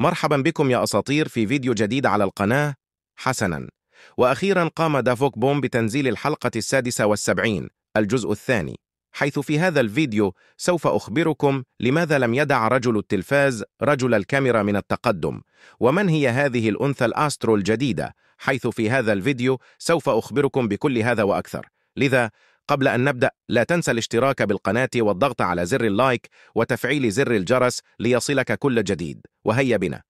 مرحبا بكم يا أساطير في فيديو جديد على القناة حسنا وأخيرا قام دافوك بوم بتنزيل الحلقة السادسة والسبعين الجزء الثاني حيث في هذا الفيديو سوف أخبركم لماذا لم يدع رجل التلفاز رجل الكاميرا من التقدم ومن هي هذه الأنثى الأسترو الجديدة حيث في هذا الفيديو سوف أخبركم بكل هذا وأكثر لذا قبل أن نبدأ لا تنسى الاشتراك بالقناة والضغط على زر اللايك وتفعيل زر الجرس ليصلك كل جديد وهيا بنا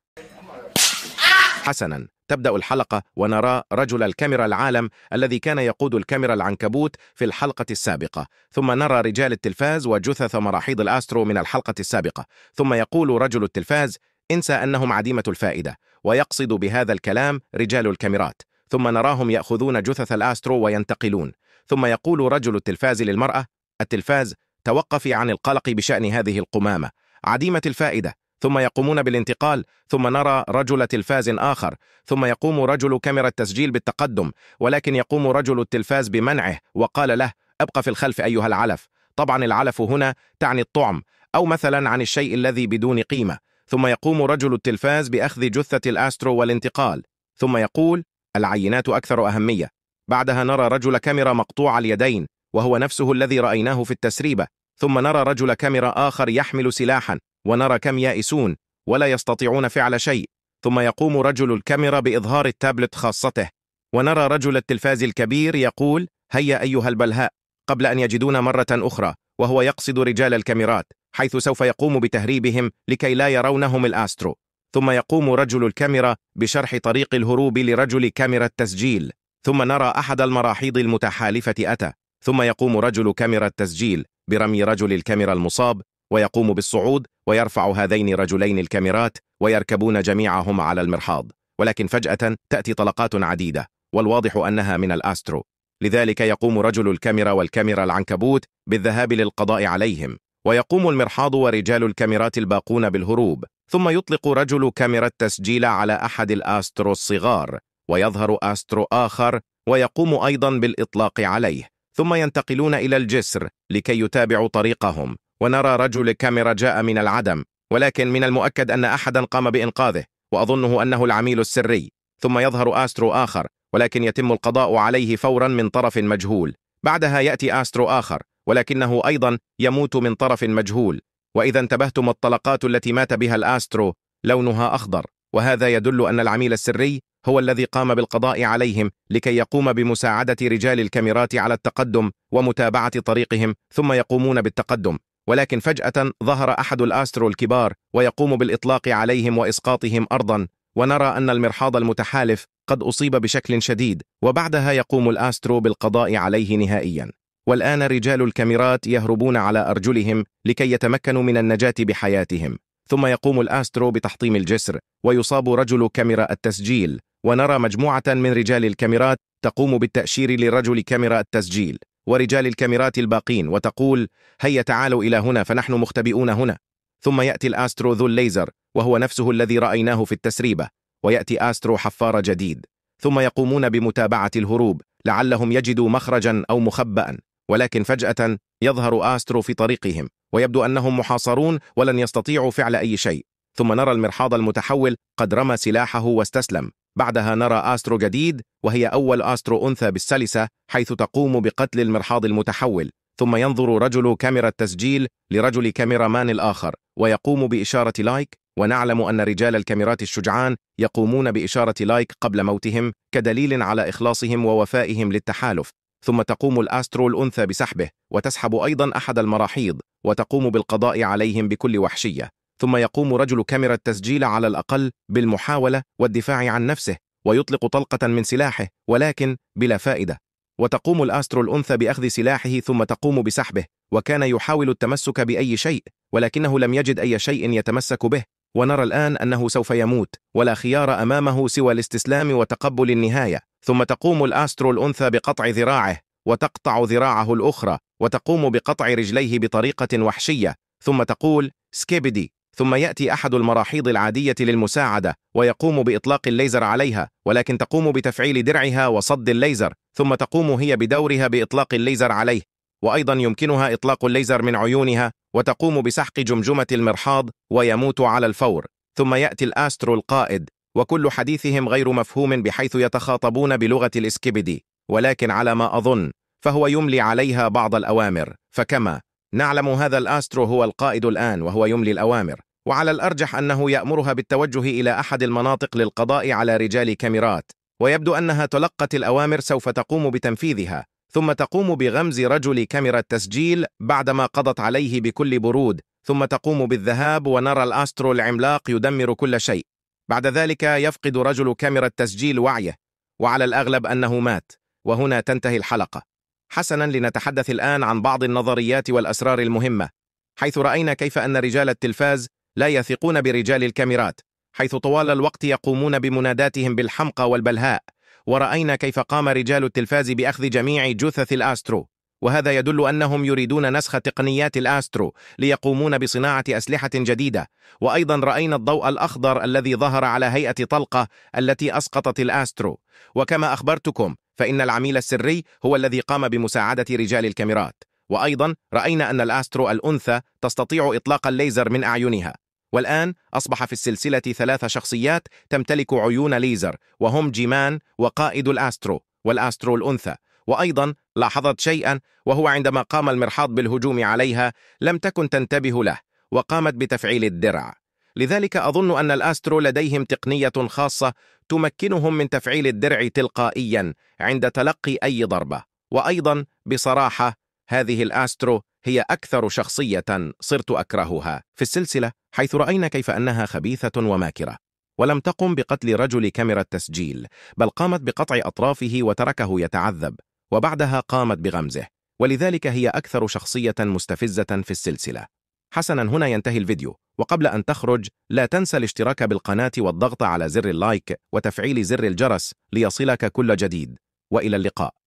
حسنا تبدأ الحلقة ونرى رجل الكاميرا العالم الذي كان يقود الكاميرا العنكبوت في الحلقة السابقة ثم نرى رجال التلفاز وجثث مراحيض الأسترو من الحلقة السابقة ثم يقول رجل التلفاز انسى أنهم عديمة الفائدة ويقصد بهذا الكلام رجال الكاميرات ثم نراهم يأخذون جثث الأسترو وينتقلون ثم يقول رجل التلفاز للمرأة التلفاز توقفي عن القلق بشأن هذه القمامة عديمة الفائدة ثم يقومون بالانتقال ثم نرى رجل تلفاز آخر ثم يقوم رجل كاميرا التسجيل بالتقدم ولكن يقوم رجل التلفاز بمنعه وقال له ابقى في الخلف أيها العلف طبعا العلف هنا تعني الطعم أو مثلا عن الشيء الذي بدون قيمة ثم يقوم رجل التلفاز بأخذ جثة الأسترو والانتقال ثم يقول العينات أكثر أهمية بعدها نرى رجل كاميرا مقطوع اليدين وهو نفسه الذي رأيناه في التسريبة ثم نرى رجل كاميرا آخر يحمل سلاحا ونرى كم يائسون ولا يستطيعون فعل شيء ثم يقوم رجل الكاميرا بإظهار التابلت خاصته ونرى رجل التلفاز الكبير يقول هيا أيها البلهاء قبل أن يجدون مرة أخرى وهو يقصد رجال الكاميرات حيث سوف يقوم بتهريبهم لكي لا يرونهم الآسترو ثم يقوم رجل الكاميرا بشرح طريق الهروب لرجل كاميرا التسجيل ثم نرى أحد المراحيض المتحالفة أتى ثم يقوم رجل كاميرا التسجيل برمي رجل الكاميرا المصاب ويقوم بالصعود ويرفع هذين رجلين الكاميرات ويركبون جميعهم على المرحاض ولكن فجأة تأتي طلقات عديدة والواضح أنها من الأسترو لذلك يقوم رجل الكاميرا والكاميرا العنكبوت بالذهاب للقضاء عليهم ويقوم المرحاض ورجال الكاميرات الباقون بالهروب ثم يطلق رجل كاميرا التسجيل على أحد الأسترو الصغار ويظهر أسترو آخر ويقوم أيضا بالإطلاق عليه ثم ينتقلون إلى الجسر لكي يتابعوا طريقهم ونرى رجل كاميرا جاء من العدم ولكن من المؤكد أن أحدا قام بإنقاذه وأظنه أنه العميل السري ثم يظهر آسترو آخر ولكن يتم القضاء عليه فورا من طرف مجهول بعدها يأتي آسترو آخر ولكنه أيضا يموت من طرف مجهول وإذا انتبهتم الطلقات التي مات بها الآسترو لونها أخضر وهذا يدل أن العميل السري هو الذي قام بالقضاء عليهم لكي يقوم بمساعدة رجال الكاميرات على التقدم ومتابعة طريقهم ثم يقومون بالتقدم ولكن فجأة ظهر أحد الآسترو الكبار ويقوم بالإطلاق عليهم وإسقاطهم أرضا ونرى أن المرحاض المتحالف قد أصيب بشكل شديد وبعدها يقوم الآسترو بالقضاء عليه نهائيا والآن رجال الكاميرات يهربون على أرجلهم لكي يتمكنوا من النجاة بحياتهم ثم يقوم الآسترو بتحطيم الجسر ويصاب رجل كاميرا التسجيل ونرى مجموعة من رجال الكاميرات تقوم بالتأشير لرجل كاميرا التسجيل ورجال الكاميرات الباقين وتقول هيا تعالوا إلى هنا فنحن مختبئون هنا ثم يأتي الآسترو ذو الليزر وهو نفسه الذي رأيناه في التسريبة ويأتي آسترو حفار جديد ثم يقومون بمتابعة الهروب لعلهم يجدوا مخرجا أو مخبأ ولكن فجأة يظهر آسترو في طريقهم ويبدو أنهم محاصرون ولن يستطيعوا فعل أي شيء ثم نرى المرحاض المتحول قد رمى سلاحه واستسلم بعدها نرى آسترو جديد وهي أول آسترو أنثى بالسلسة حيث تقوم بقتل المرحاض المتحول ثم ينظر رجل كاميرا التسجيل لرجل كاميرا مان الآخر ويقوم بإشارة لايك ونعلم أن رجال الكاميرات الشجعان يقومون بإشارة لايك قبل موتهم كدليل على إخلاصهم ووفائهم للتحالف ثم تقوم الآسترو الأنثى بسحبه وتسحب أيضا أحد المراحيض وتقوم بالقضاء عليهم بكل وحشية ثم يقوم رجل كاميرا التسجيل على الأقل بالمحاولة والدفاع عن نفسه ويطلق طلقة من سلاحه ولكن بلا فائدة وتقوم الأسترو الأنثى بأخذ سلاحه ثم تقوم بسحبه وكان يحاول التمسك بأي شيء ولكنه لم يجد أي شيء يتمسك به ونرى الآن أنه سوف يموت ولا خيار أمامه سوى الاستسلام وتقبل النهاية ثم تقوم الأسترو الأنثى بقطع ذراعه وتقطع ذراعه الأخرى وتقوم بقطع رجليه بطريقة وحشية ثم تقول سكيبدي ثم يأتي أحد المراحيض العادية للمساعدة ويقوم بإطلاق الليزر عليها ولكن تقوم بتفعيل درعها وصد الليزر ثم تقوم هي بدورها بإطلاق الليزر عليه وأيضا يمكنها إطلاق الليزر من عيونها وتقوم بسحق جمجمة المرحاض ويموت على الفور ثم يأتي الآسترو القائد وكل حديثهم غير مفهوم بحيث يتخاطبون بلغة الإسكبدي ولكن على ما أظن فهو يملي عليها بعض الأوامر فكما نعلم هذا الآسترو هو القائد الآن وهو يملي الأوامر وعلى الأرجح أنه يأمرها بالتوجه إلى أحد المناطق للقضاء على رجال كاميرات ويبدو أنها تلقت الأوامر سوف تقوم بتنفيذها ثم تقوم بغمز رجل كاميرا التسجيل بعدما قضت عليه بكل برود ثم تقوم بالذهاب ونرى الأسترو العملاق يدمر كل شيء بعد ذلك يفقد رجل كاميرا التسجيل وعيه وعلى الأغلب أنه مات وهنا تنتهي الحلقة حسنا لنتحدث الآن عن بعض النظريات والأسرار المهمة حيث رأينا كيف أن رجال التلفاز لا يثقون برجال الكاميرات حيث طوال الوقت يقومون بمناداتهم بالحمقى والبلهاء ورأينا كيف قام رجال التلفاز بأخذ جميع جثث الآسترو وهذا يدل أنهم يريدون نسخ تقنيات الآسترو ليقومون بصناعة أسلحة جديدة وأيضا رأينا الضوء الأخضر الذي ظهر على هيئة طلقة التي أسقطت الآسترو وكما أخبرتكم فإن العميل السري هو الذي قام بمساعدة رجال الكاميرات وأيضا رأينا أن الآسترو الأنثى تستطيع إطلاق الليزر من أعينها والآن أصبح في السلسلة ثلاث شخصيات تمتلك عيون ليزر وهم جيمان وقائد الأسترو والأسترو الأنثى وأيضا لاحظت شيئا وهو عندما قام المرحاض بالهجوم عليها لم تكن تنتبه له وقامت بتفعيل الدرع لذلك أظن أن الأسترو لديهم تقنية خاصة تمكنهم من تفعيل الدرع تلقائيا عند تلقي أي ضربة وأيضا بصراحة هذه الآسترو هي أكثر شخصية صرت أكرهها في السلسلة حيث رأينا كيف أنها خبيثة وماكرة ولم تقم بقتل رجل كاميرا التسجيل بل قامت بقطع أطرافه وتركه يتعذب وبعدها قامت بغمزه ولذلك هي أكثر شخصية مستفزة في السلسلة حسنا هنا ينتهي الفيديو وقبل أن تخرج لا تنسى الاشتراك بالقناة والضغط على زر اللايك وتفعيل زر الجرس ليصلك كل جديد وإلى اللقاء